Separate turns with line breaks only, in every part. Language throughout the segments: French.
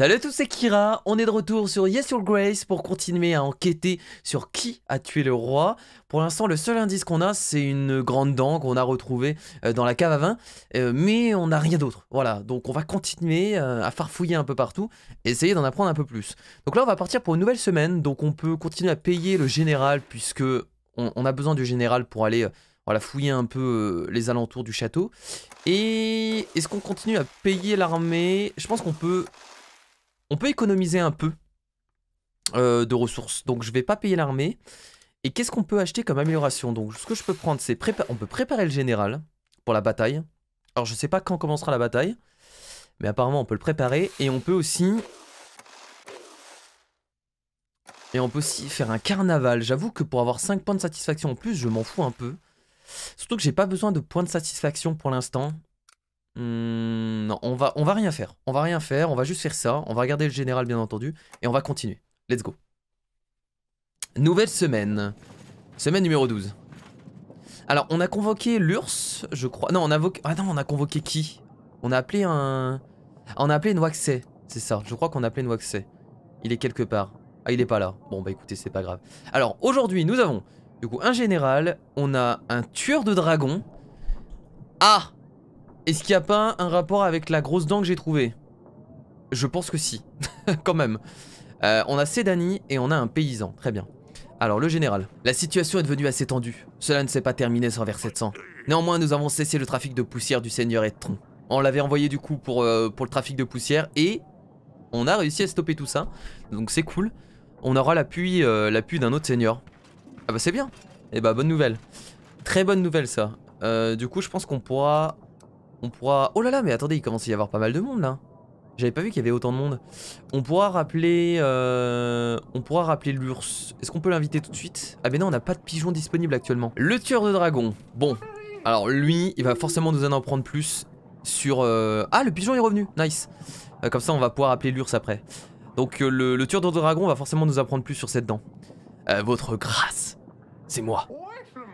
Salut à tous, c'est Kira, on est de retour sur Yes Your Grace pour continuer à enquêter sur qui a tué le roi. Pour l'instant, le seul indice qu'on a, c'est une grande dent qu'on a retrouvée euh, dans la cave à vin, euh, mais on n'a rien d'autre. Voilà, donc on va continuer euh, à farfouiller un peu partout, et essayer d'en apprendre un peu plus. Donc là, on va partir pour une nouvelle semaine, donc on peut continuer à payer le général, puisque on, a besoin du général pour aller fouiller un peu les alentours du château. Et est-ce qu'on continue à payer l'armée Je pense qu'on peut on peut économiser un peu euh, de ressources. Donc je vais pas payer l'armée. Et qu'est-ce qu'on peut acheter comme amélioration Donc ce que je peux prendre, c'est on peut préparer le général pour la bataille. Alors je sais pas quand commencera la bataille, mais apparemment on peut le préparer. Et on peut aussi... Et on peut aussi faire un carnaval. J'avoue que pour avoir 5 points de satisfaction en plus, je m'en fous un peu. Surtout que j'ai pas besoin de points de satisfaction pour l'instant. Hmm, non, on va, on va rien faire. On va rien faire, on va juste faire ça. On va regarder le général, bien entendu. Et on va continuer. Let's go. Nouvelle semaine. Semaine numéro 12. Alors, on a convoqué l'URSS, je crois. Non, on a, ah non, on a convoqué qui On a appelé un... on a appelé Noaxé, c'est ça. Je crois qu'on a appelé Noaxé. Il est quelque part. Ah, il est pas là. Bon, bah écoutez, c'est pas grave. Alors, aujourd'hui, nous avons, du coup, un général. On a un tueur de dragon. Ah est-ce qu'il n'y a pas un rapport avec la grosse dent que j'ai trouvée Je pense que si, quand même. Euh, on a Sédani et on a un paysan, très bien. Alors le général. La situation est devenue assez tendue. Cela ne s'est pas terminé sans vers 700. Néanmoins, nous avons cessé le trafic de poussière du seigneur Etron. On l'avait envoyé du coup pour, euh, pour le trafic de poussière et on a réussi à stopper tout ça. Donc c'est cool. On aura l'appui euh, d'un autre seigneur. Ah bah c'est bien. Et eh bah bonne nouvelle. Très bonne nouvelle ça. du coup je pense qu'on pourra on pourra... Oh là là, mais attendez, il commence à y avoir pas mal de monde là. J'avais pas vu qu'il y avait autant de monde. On pourra rappeler... Euh, on pourra rappeler l'ours. Est-ce qu'on peut l'inviter tout de suite Ah mais non, on n'a pas de pigeon disponible actuellement. Le tueur de dragon. Bon. Alors lui, il va forcément nous en, apprendre plus sur... Euh, ah, le pigeon est revenu. Nice. Euh, comme ça, on va pouvoir appeler l'ours après. Donc le, tueur de dragon va forcément nous apprendre plus sur cette dent. votre grâce, c'est moi.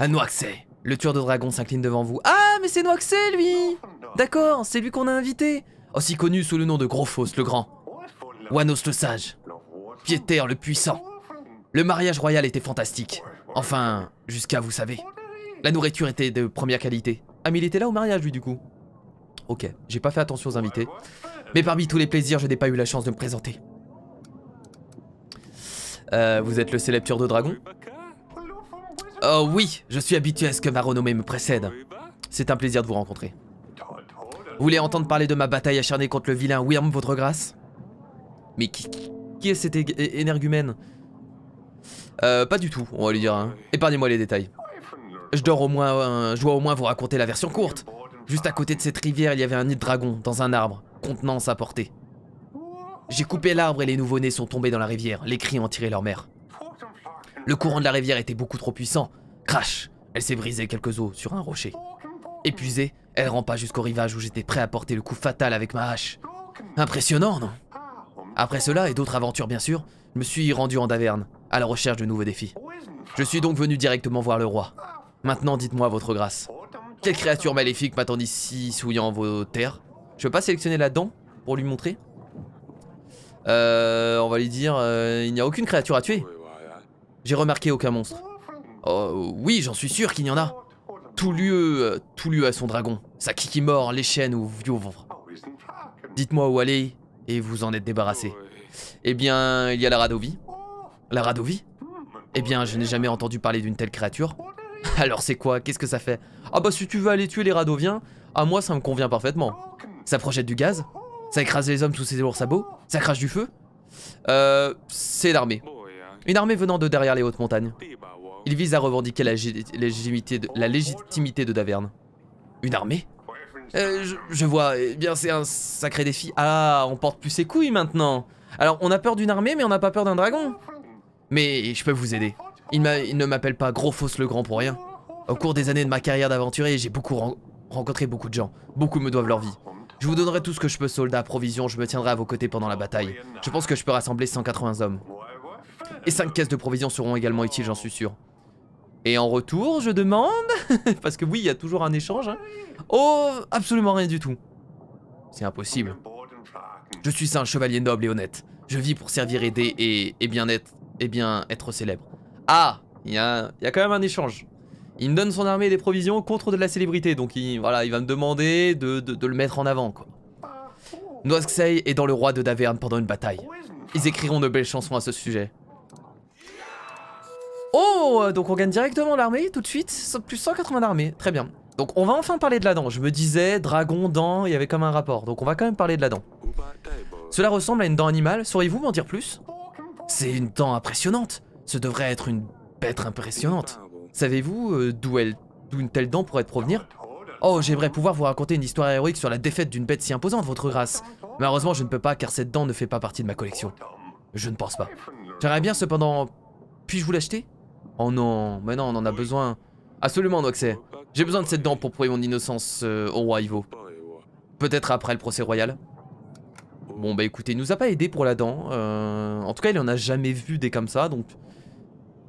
nous accès. Le tueur de dragon s'incline devant vous.
Ah, mais c'est c'est lui D'accord, c'est lui qu'on a invité.
Aussi connu sous le nom de Grofos, le Grand. Wanos le Sage. Pieter le Puissant. Le mariage royal était fantastique. Enfin, jusqu'à vous savez. La nourriture était de première qualité. Ah, mais il était là au mariage, lui, du coup. Ok, j'ai pas fait attention aux invités. Mais parmi tous les plaisirs, je n'ai pas eu la chance de me présenter. Euh, vous êtes le célèbre tueur de dragon Oh oui, je suis habitué à ce que ma renommée me précède. C'est un plaisir de vous rencontrer. Vous voulez entendre parler de ma bataille acharnée contre le vilain Wyrm, votre grâce Mais qui, est cet énergumène euh, pas du tout, on va lui dire. Hein. Épargnez-moi les détails. Je dois, au moins, euh, je au moins vous raconter la version courte. Juste à côté de cette rivière, il y avait un nid de dragon, dans un arbre, contenant sa portée. J'ai coupé l'arbre et les nouveau-nés sont tombés dans la rivière. Les cris ont tiré leur mère. Le courant de la rivière était beaucoup trop puissant. Crash Elle s'est brisée quelques os sur un rocher. Épuisée, elle rampa jusqu'au rivage où j'étais prêt à porter le coup fatal avec ma hache. Impressionnant, non Après cela, et d'autres aventures bien sûr, je me suis rendu en taverne, à la recherche de nouveaux défis. Je suis donc venu directement voir le roi. Maintenant, dites-moi votre grâce. Quelle créature maléfique m'attend ici souillant vos terres Je peux pas sélectionner là-dedans pour lui montrer euh, on va lui dire, euh, il n'y a aucune créature à tuer. J'ai remarqué aucun monstre. Oh oui, j'en suis sûr qu'il y en a. Tout lieu, euh, tout lieu a son dragon. Sa kiki mort, les chaînes ou viouvre Dites-moi où aller et vous en êtes débarrassé. Eh bien, il y a la Radovie. La Radovie Eh bien, je n'ai jamais entendu parler d'une telle créature. Alors c'est quoi Qu'est-ce que ça fait Ah bah si tu veux aller tuer les Radoviens, à moi ça me convient parfaitement. Ça projette du gaz Ça écrase les hommes sous ses lourds sabots Ça crache du feu Euh... C'est l'armée. Une armée venant de derrière les hautes montagnes. Il vise à revendiquer la, légitimité de, la légitimité de Daverne. Une armée euh, je, vois, eh bien c'est un sacré défi. Ah, on porte plus ses couilles maintenant. Alors, on a peur d'une armée, mais on n'a pas peur d'un dragon. Mais je peux vous aider. Il, ne m'appelle pas Gros Fosse le Grand pour rien. Au cours des années de ma carrière d'aventurier, j'ai beaucoup rencontré beaucoup de gens. Beaucoup me doivent leur vie. Je vous donnerai tout ce que je peux, soldats, provisions, je me tiendrai à vos côtés pendant la bataille. Je pense que je peux rassembler 180 hommes. Et cinq caisses de provisions seront également utiles, j'en suis sûr. Et en retour, je demande... parce que oui, il y a toujours un échange. Hein. Oh, absolument rien du tout. C'est impossible. Je suis un chevalier noble et honnête. Je vis pour servir, aider et, bien être et bien être célèbre. Ah, il y a, quand même un échange. Il me donne son armée et des provisions contre de la célébrité, donc il, voilà, il va me demander de, le mettre en avant, quoi. est dans le roi de Daverne pendant une bataille. Ils écriront de belles chansons à ce sujet. Oh Donc on gagne directement l'armée tout de suite, plus 180 d'armée, très bien. Donc on va enfin parler de la dent, je me disais, dragon, dent, il y avait comme un rapport, donc on va quand même parler de la dent. Cela ressemble à une dent animale, sauriez-vous m'en dire plus C'est une dent impressionnante, ce devrait être une bête impressionnante. Savez-vous euh, d'où elle... une telle dent pourrait provenir Oh, j'aimerais pouvoir vous raconter une histoire héroïque sur la défaite d'une bête si imposante, votre grâce. Malheureusement, je ne peux pas car cette dent ne fait pas partie de ma collection. Je ne pense pas. J'aimerais bien cependant... Puis-je vous l'acheter Oh non, mais non, on en a besoin. Absolument, Noxé. J'ai besoin de cette dent pour prouver mon innocence euh, au roi Ivo. Peut-être après le procès royal. Bon bah écoutez, il nous a pas aidé pour la dent. Euh, en tout cas, il en a jamais vu des comme ça, donc...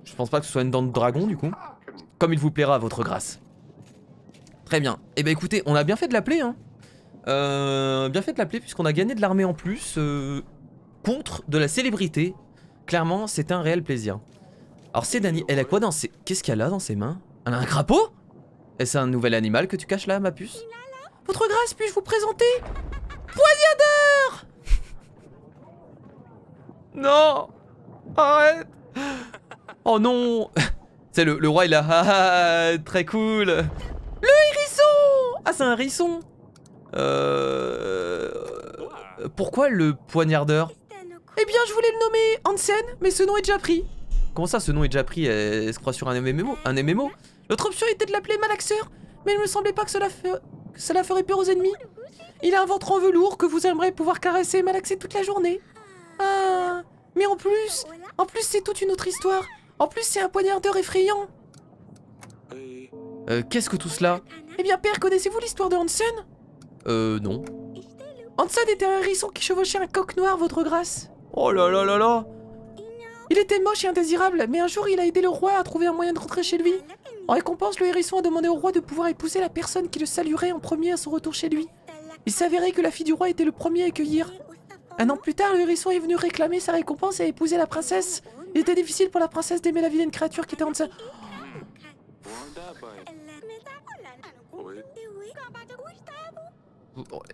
Je pense pas que ce soit une dent de dragon, du coup. Comme il vous plaira, votre grâce. Très bien. eh bah écoutez, on a bien fait de l'appeler, hein. Euh, bien fait de l'appeler, puisqu'on a gagné de l'armée en plus. contre de la célébrité. Clairement, c'est un réel plaisir. Alors c'est Dani, elle a quoi dans ses... Qu'est-ce qu'elle a dans ses mains Elle a un crapaud Est-ce un nouvel animal que tu caches là, ma puce
Votre grâce, puis-je vous présenter Poignardeur
Non Arrête Oh non C'est le, le, roi, il a... Ah, ah, ah, très cool Le hérisson Ah, c'est un hérisson Euh... Pourquoi le poignardeur
Eh bien, je voulais le nommer Hansen, mais ce nom est déjà pris.
Comment ça, ce nom est déjà pris elle, se croit sur un MMO Un MMO
L'autre option était de l'appeler Malaxeur, mais il me semblait pas que cela, cela ferait peur aux ennemis. Il a un ventre en velours que vous aimeriez pouvoir caresser et malaxer toute la journée. Ah Mais en plus, en plus c'est toute une autre histoire. En plus c'est un poignardeur effrayant.
Euh, qu'est-ce que tout cela
Eh bien père, connaissez-vous l'histoire de Hansen Euh, non. Hansen était un hérisson qui chevauchait un coq noir, votre grâce. Oh là là là là il était moche et indésirable, mais un jour il a aidé le roi à trouver un moyen de rentrer chez lui. En récompense, le hérisson a demandé au roi de pouvoir épouser la personne qui le saluerait en premier à son retour chez lui. Il s'avérait que la fille du roi était le premier à accueillir. Un an plus tard, le hérisson est venu réclamer sa récompense et épouser la princesse. Il était difficile pour la princesse d'aimer la vilaine créature qui était en ça.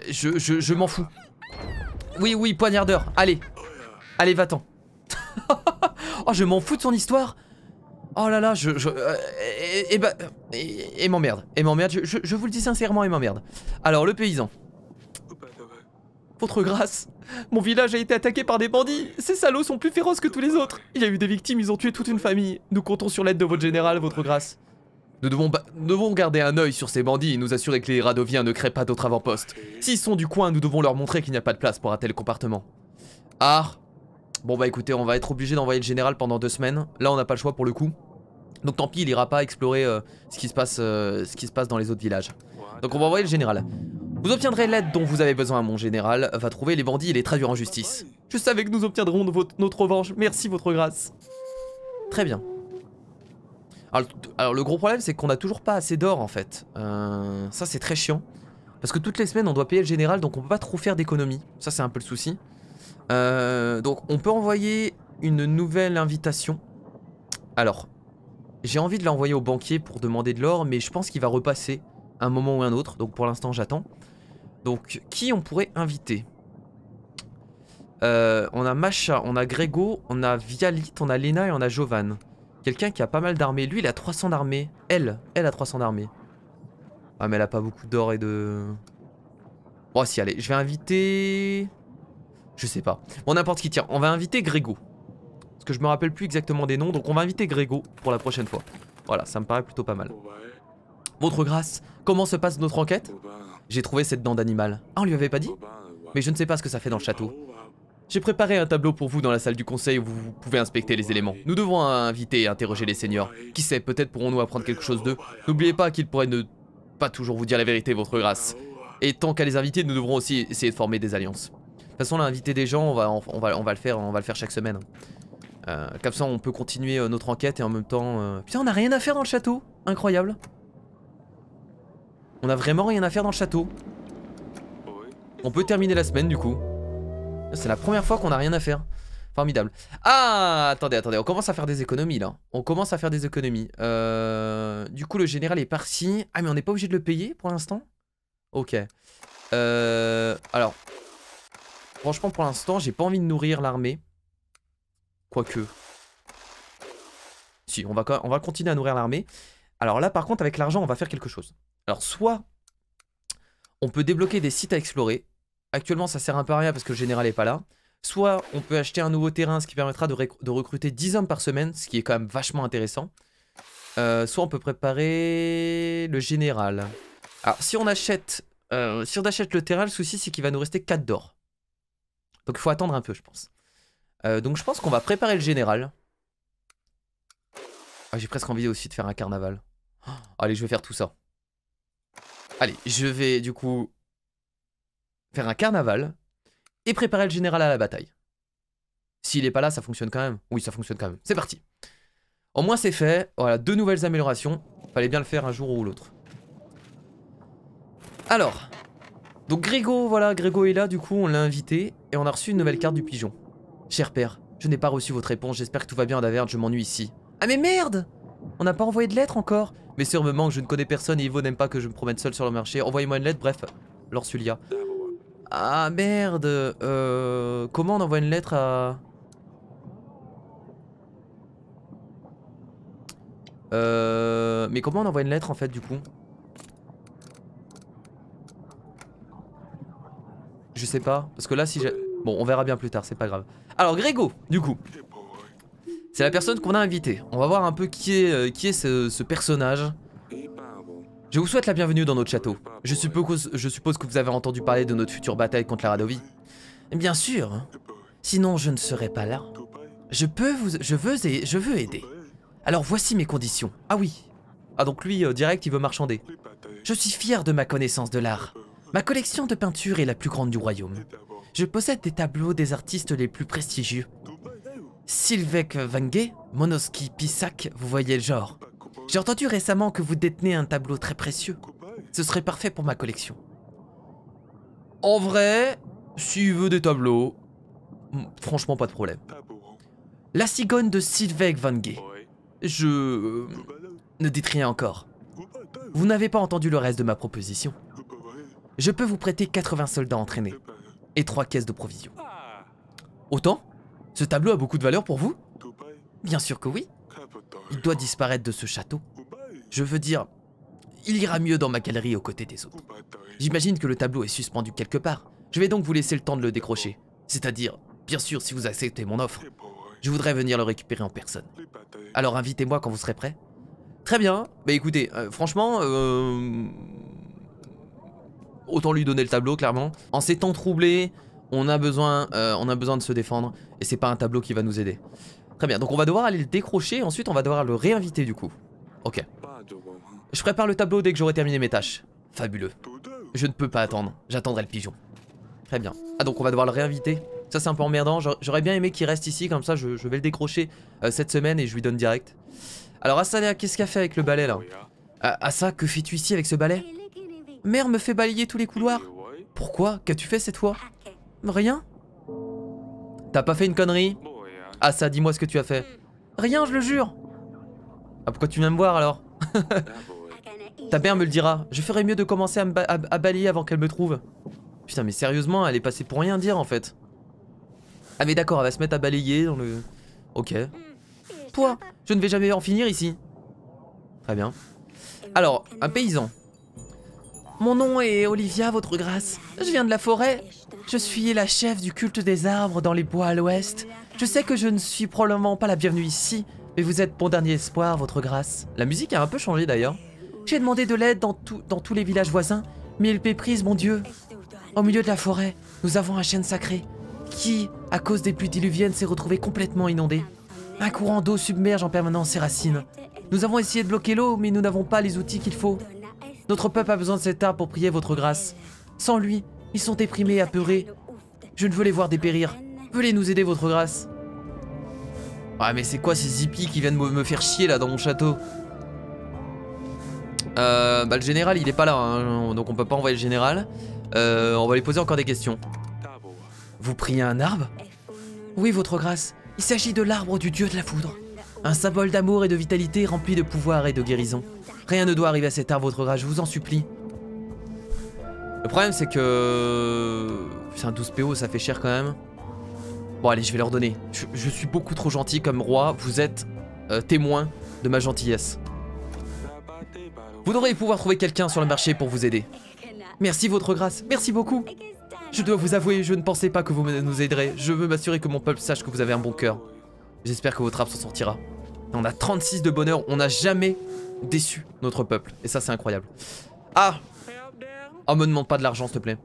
Je, je, je m'en fous. Oui, oui, poignardeur. Allez. Allez, va-t'en. oh, je m'en fous de son histoire. Oh là là, je... je et, Et, m'emmerde. Et m'emmerde. Je, vous le dis sincèrement, et eh, m'emmerde. Alors, le paysan. Votre grâce, mon village a été attaqué par des bandits. Ces salauds sont plus féroces que tous les autres. Il y a eu des victimes, ils ont tué toute une famille. Nous comptons sur l'aide de votre général, votre grâce. Nous devons, devons garder un œil sur ces bandits et nous assurer que les radoviens ne créent pas d'autres avant-postes. S'ils sont du coin, nous devons leur montrer qu'il n'y a pas de place pour un tel comportement. Art, Bon bah écoutez, on va être obligé d'envoyer le général pendant deux semaines. Là, on n'a pas le choix pour le coup. Donc tant pis, il ira pas explorer euh, ce, qui se passe, euh, ce qui se passe dans les autres villages. Donc on va envoyer le général. Vous obtiendrez l'aide dont vous avez besoin, mon général. Va trouver les bandits et les traduire en justice. Je savais que nous obtiendrons notre revanche. Merci, votre grâce. Très bien. Alors, le gros problème, c'est qu'on n'a toujours pas assez d'or, en fait. Euh, ça, c'est très chiant. Parce que toutes les semaines, on doit payer le général, donc on peut pas trop faire d'économie. Ça, c'est un peu le souci. Euh, donc on peut envoyer une nouvelle invitation. Alors, j'ai envie de l'envoyer au banquier pour demander de l'or, mais je pense qu'il va repasser un moment ou un autre. Donc pour l'instant, j'attends. Donc, qui on pourrait inviter euh, On a Macha, on a Grégo, on a Vialit, on a Lena et on a Jovan. Quelqu'un qui a pas mal d'armées. Lui, il a 300 d'armées. Elle, elle a 300 d'armées. Ah, mais elle a pas beaucoup d'or et de... Bon, si, allez, je vais inviter... Je sais pas. Bon, n'importe qui. tient. on va inviter Grégo. Parce que je me rappelle plus exactement des noms, donc on va inviter Grégo pour la prochaine fois. Voilà, ça me paraît plutôt pas mal. Votre grâce, comment se passe notre enquête J'ai trouvé cette dent d'animal. Ah, on lui avait pas dit Mais je ne sais pas ce que ça fait dans le château. J'ai préparé un tableau pour vous dans la salle du conseil où vous pouvez inspecter les éléments. Nous devons inviter et interroger les seigneurs. Qui sait, peut-être pourrons-nous apprendre quelque chose d'eux. N'oubliez pas qu'ils pourraient ne pas toujours vous dire la vérité, votre grâce. Et tant qu'à les inviter, nous devrons aussi essayer de former des alliances. De toute façon, là, inviter des gens, on va, on, va, on va le faire, on va le faire chaque semaine. Euh, comme ça, on peut continuer euh, notre enquête et en même temps... Euh, Putain, on a rien à faire dans le château Incroyable. On a vraiment rien à faire dans le château. On peut terminer la semaine, du coup. C'est la première fois qu'on a rien à faire. Formidable. Ah, attendez, attendez, on commence à faire des économies, là. On commence à faire des économies. Du coup, le général est parti. Ah, mais on n'est pas obligé de le payer, pour l'instant Ok. alors, Franchement, pour l'instant, j'ai pas envie de nourrir l'armée. Quoique. Si, on va, on va continuer à nourrir l'armée. Alors là, par contre, avec l'argent, on va faire quelque chose. Alors, soit on peut débloquer des sites à explorer. Actuellement, ça sert un peu à rien parce que le général est pas là. Soit on peut acheter un nouveau terrain, ce qui permettra de, recruter 10 hommes par semaine, ce qui est quand même vachement intéressant. Euh, soit on peut préparer le général. Alors, si on achète, euh, si on achète le terrain, le souci, c'est qu'il va nous rester 4 d'or. Donc il faut attendre un peu, je pense. Euh, donc je pense qu'on va préparer le général. Ah, j'ai presque envie aussi de faire un carnaval. Oh, allez, je vais faire tout ça. Allez, je vais du coup faire un carnaval et préparer le général à la bataille. S'il est pas là, ça fonctionne quand même. Oui, ça fonctionne quand même. C'est parti. Au moins c'est fait. Voilà, deux nouvelles améliorations. Fallait bien le faire un jour ou l'autre. Alors, donc Grégo, voilà, Grégo est là, du coup on l'a invité et on a reçu une nouvelle carte du pigeon. Cher père, je n'ai pas reçu votre réponse, j'espère que tout va bien à la je m'ennuie ici.
Ah mais merde
On n'a pas envoyé de lettre encore Mais sûrement que je ne connais personne et Ivo n'aime pas que je me promène seul sur le marché. Envoyez-moi une lettre, bref, Lorsulia. Ah merde Euh... Comment on envoie une lettre à... Euh... Mais comment on envoie une lettre en fait du coup Je sais pas. Parce que là, si j'ai... Bon, on verra bien plus tard, c'est pas grave. Alors, Grégo, du coup. C'est la personne qu'on a invitée. On va voir un peu qui est, euh, qui est ce, personnage. Je vous souhaite la bienvenue dans notre château. Je suppose, que vous avez entendu parler de notre future bataille contre la Radovie Bien sûr. Sinon, je ne serais pas là. Je peux vous... Je veux, je veux aider. Alors, voici mes conditions. Ah oui. Ah donc lui, euh, direct, il veut marchander. Je suis fier de ma connaissance de l'art. Ma collection de peintures est la plus grande du royaume. Je possède des tableaux des artistes les plus prestigieux. Van Vange, Monoski Pisak, vous voyez le genre. J'ai entendu récemment que vous détenez un tableau très précieux. Ce serait parfait pour ma collection. En vrai, s'il veut des tableaux, hmm, franchement pas de problème. La cigogne de Van Vange. Je... Euh, ne dites rien encore. Vous n'avez pas entendu le reste de ma proposition. Je peux vous prêter 80 soldats entraînés et 3 caisses de provisions. Autant Ce tableau a beaucoup de valeur pour vous Bien sûr que oui. Il doit disparaître de ce château. Je veux dire, il ira mieux dans ma galerie aux côtés des autres. J'imagine que le tableau est suspendu quelque part. Je vais donc vous laisser le temps de le décrocher. C'est-à-dire, bien sûr, si vous acceptez mon offre. Je voudrais venir le récupérer en personne. Alors invitez-moi quand vous serez prêt. Très bien. Bah écoutez, euh, franchement, euh, autant lui donner le tableau clairement. En ces temps troublés, on a besoin, euh, on a besoin de se défendre et c'est pas un tableau qui va nous aider. Très bien, donc on va devoir aller le décrocher, ensuite on va devoir le réinviter du coup. Ok. Je prépare le tableau dès que j'aurai terminé mes tâches. Fabuleux. Je ne peux pas attendre, j'attendrai le pigeon. Très bien. Ah donc on va devoir le réinviter. Ça c'est un peu emmerdant, j'aurais bien aimé qu'il reste ici, comme ça je, vais le décrocher euh, cette semaine et je lui donne direct. Alors Asana, qu'est-ce a fait avec le balai là ah, Asa, que fais-tu ici avec ce balai Mère me fait balayer tous les couloirs. Pourquoi Qu'as-tu fait cette fois Rien. T'as pas fait une connerie Ah ça, dis-moi ce que tu as fait.
Rien, je le jure.
Ah pourquoi tu viens me voir alors Ta mère me le dira. Je ferais mieux de commencer à, balayer avant qu'elle me trouve. Putain mais sérieusement, elle est passée pour rien dire en fait. Ah mais d'accord, elle va se mettre à balayer dans le... Ok. Toi, je ne vais jamais en finir ici. Très bien. Alors, un paysan. Mon nom est Olivia, votre grâce. Je viens de la forêt. Je suis la chef du culte des arbres dans les bois à l'ouest. Je sais que je ne suis probablement pas la bienvenue ici, mais vous êtes mon dernier espoir, votre grâce. La musique a un peu changé d'ailleurs. J'ai demandé de l'aide dans, tous les villages voisins, mais il péprise, mon dieu. Au milieu de la forêt, nous avons un chêne sacré, qui, à cause des pluies diluviennes, s'est retrouvé complètement inondé. Un courant d'eau submerge en permanence ses racines. Nous avons essayé de bloquer l'eau, mais nous n'avons pas les outils qu'il faut. Votre peuple a besoin de cet arbre pour prier votre grâce. Sans lui, ils sont déprimés, apeurés. Je ne veux les voir dépérir. Veuillez nous aider, votre grâce. Ah mais c'est quoi ces hippies qui viennent me faire chier là dans mon château euh, bah le général il est pas là hein, donc on peut pas envoyer le général euh, On va lui poser encore des questions Vous priez un arbre Oui votre grâce Il s'agit de l'arbre du dieu de la foudre Un symbole d'amour et de vitalité rempli de pouvoir et de guérison Rien ne doit arriver assez tard, votre grâce, je vous en supplie. Le problème, c'est que... C'est un 12 PO, ça fait cher quand même. Bon, allez, je vais leur donner. Je, suis beaucoup trop gentil comme roi. Vous êtes euh, témoin de ma gentillesse. Vous devriez pouvoir trouver quelqu'un sur le marché pour vous aider. Merci, votre grâce. Merci beaucoup. Je dois vous avouer, je ne pensais pas que vous nous aiderez. Je veux m'assurer que mon peuple sache que vous avez un bon cœur. J'espère que votre âme s'en sortira. On a 36 de bonheur, on n'a jamais déçu notre peuple. Et ça, c'est incroyable. Ah Oh, me demande pas de l'argent, s'il te plaît.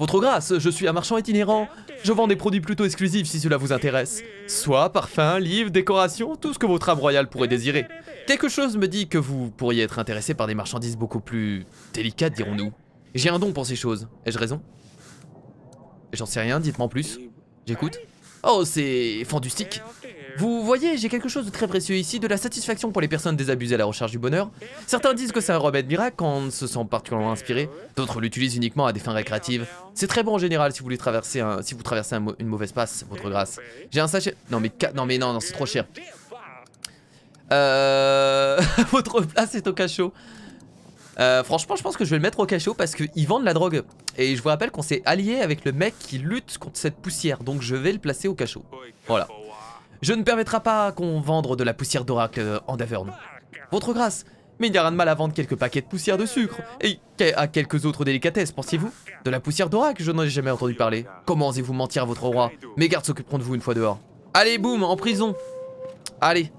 Votre grâce, je suis un marchand itinérant. Je vends des produits plutôt exclusifs si cela vous intéresse. Soie, parfums, livres, décorations, tout ce que votre âme royale pourrait désirer. Quelque chose me dit que vous pourriez être intéressé par des marchandises beaucoup plus délicates, dirons-nous. J'ai un don pour ces choses. Ai-je raison J'en sais rien, dites-moi en plus. J'écoute. Oh, c'est fantastique vous voyez, j'ai quelque chose de très précieux ici, de la satisfaction pour les personnes désabusées à la recherche du bonheur. Certains disent que c'est un remède miracle quand on se sent particulièrement inspiré, d'autres l'utilisent uniquement à des fins récréatives. C'est très bon en général si vous voulez traverser si vous traversez une mauvaise passe, votre grâce. J'ai un sachet... Non mais, non non, c'est trop cher. Euh... votre place est au cachot. Euh, franchement, je pense que je vais le mettre au cachot parce qu'ils vendent la drogue. Et je vous rappelle qu'on s'est allié avec le mec qui lutte contre cette poussière. Donc je vais le placer au cachot. Voilà. Je ne permettrai pas qu'on vende de la poussière d'oracle euh, en Davern. Votre grâce, mais il n'y a rien de mal à vendre quelques paquets de poussière de sucre. Et à quelques autres délicatesses, pensiez vous De la poussière d'oracle, je n'en ai jamais entendu parler. Comment osez-vous mentir à votre roi Mes gardes s'occuperont de vous une fois dehors. Allez, boum, en prison Allez,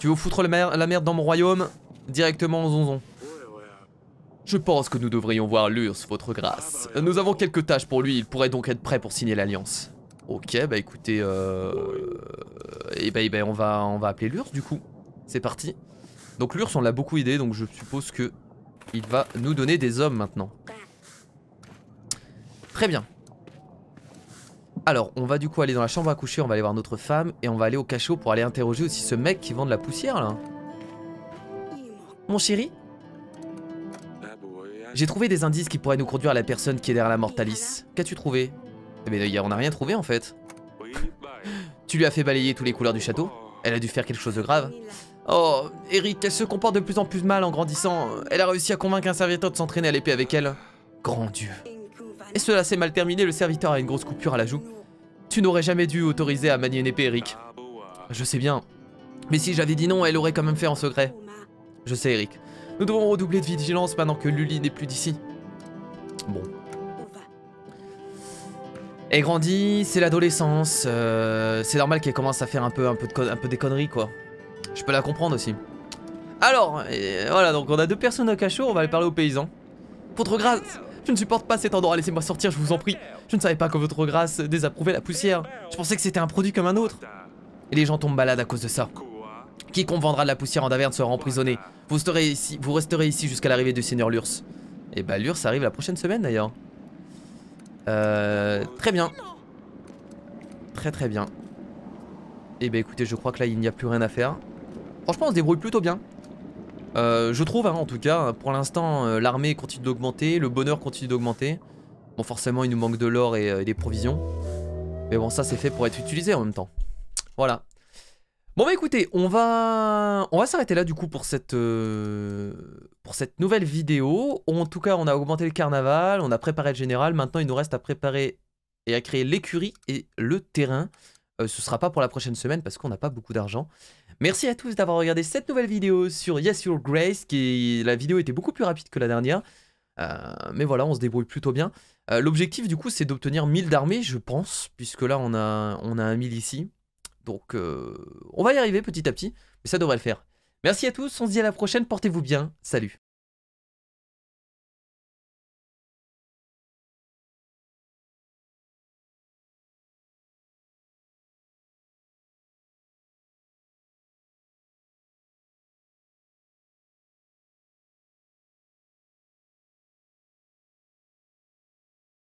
tu veux foutre la, merde dans mon royaume Directement en zonzon. Je pense que nous devrions voir Lurs, votre grâce. Nous avons quelques tâches pour lui, il pourrait donc être prêt pour signer l'alliance. Ok, bah écoutez, euh, et, euh, eh bah, ben, eh ben, on va on va appeler l'urs du coup. C'est parti. Donc l'urs, on l'a beaucoup aidé, donc je suppose que il va nous donner des hommes maintenant. Très bien. Alors, on va du coup aller dans la chambre à coucher, on va aller voir notre femme et on va aller au cachot pour aller interroger aussi ce mec qui vend de la poussière là. Mon chéri J'ai trouvé des indices qui pourraient nous conduire à la personne qui est derrière la Mortalis. Qu'as-tu trouvé mais eh ben, on n'a rien trouvé en fait. tu lui as fait balayer tous les couleurs du château. Elle a dû faire quelque chose de grave. Oh, Eric, elle se comporte de plus en plus mal en grandissant. Elle a réussi à convaincre un serviteur de s'entraîner à l'épée avec elle. Grand Dieu. Et cela s'est mal terminé, le serviteur a une grosse coupure à la joue. Tu n'aurais jamais dû autoriser à manier une épée, Eric. Je sais bien. Mais si j'avais dit non, elle aurait quand même fait en secret. Je sais, Eric. Nous devons redoubler de vigilance maintenant que Lully n'est plus d'ici. Bon, elle grandit, c'est l'adolescence, euh, c'est normal qu'elle commence à faire un peu, un, peu de un peu des conneries quoi. Je peux la comprendre aussi. Alors, euh, voilà, donc on a deux personnes au cachot, on va aller parler aux paysans. Votre grâce, je ne supporte pas cet endroit, laissez-moi sortir, je vous en prie. Je ne savais pas que votre grâce désapprouvait la poussière. Je pensais que c'était un produit comme un autre. Et les gens tombent malades à cause de ça. Quiconque vendra de la poussière en Daverne sera emprisonné. Vous resterez ici, vous resterez ici jusqu'à l'arrivée du seigneur Lurs. Et eh bah ben, Lurs arrive la prochaine semaine d'ailleurs. Euh, très bien. Très très bien. Et bah ben, écoutez, je crois que là, il n'y a plus rien à faire. Franchement, on se débrouille plutôt bien. Euh, je trouve, hein, en tout cas, pour l'instant, euh, l'armée continue d'augmenter, le bonheur continue d'augmenter. Bon, forcément, il nous manque de l'or et, des provisions. Mais bon, ça, c'est fait pour être utilisé en même temps. Voilà. Bon bah écoutez, on va, on va s'arrêter là du coup pour cette, euh, pour cette nouvelle vidéo. En tout cas, on a augmenté le carnaval, on a préparé le général. Maintenant, il nous reste à préparer et à créer l'écurie et le terrain. Ce euh, ce sera pas pour la prochaine semaine parce qu'on n'a pas beaucoup d'argent. Merci à tous d'avoir regardé cette nouvelle vidéo sur Yes Your Grace. Qui... La vidéo était beaucoup plus rapide que la dernière. Euh, mais voilà, on se débrouille plutôt bien. L'objectif du coup, c'est d'obtenir 1000 d'armées, je pense. Puisque là, on a, on a 1000 ici. Donc, euh, on va y arriver petit à petit, mais ça devrait le faire. Merci à tous, on se dit à la prochaine, portez-vous bien, salut